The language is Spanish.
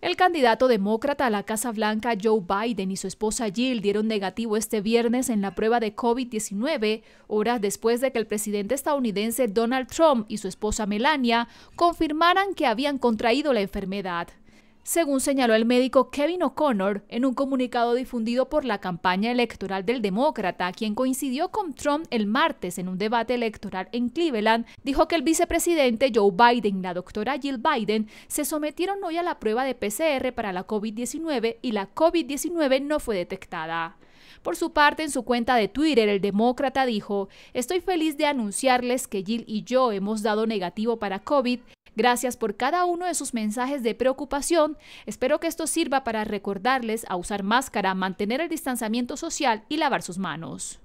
El candidato demócrata a la Casa Blanca Joe Biden y su esposa Jill dieron negativo este viernes en la prueba de COVID-19, horas después de que el presidente estadounidense Donald Trump y su esposa Melania confirmaran que habían contraído la enfermedad según señaló el médico Kevin O'Connor en un comunicado difundido por la campaña electoral del demócrata, quien coincidió con Trump el martes en un debate electoral en Cleveland, dijo que el vicepresidente Joe Biden y la doctora Jill Biden se sometieron hoy a la prueba de PCR para la COVID-19 y la COVID-19 no fue detectada. Por su parte, en su cuenta de Twitter, el demócrata dijo, Estoy feliz de anunciarles que Jill y yo hemos dado negativo para COVID Gracias por cada uno de sus mensajes de preocupación. Espero que esto sirva para recordarles a usar máscara, mantener el distanciamiento social y lavar sus manos.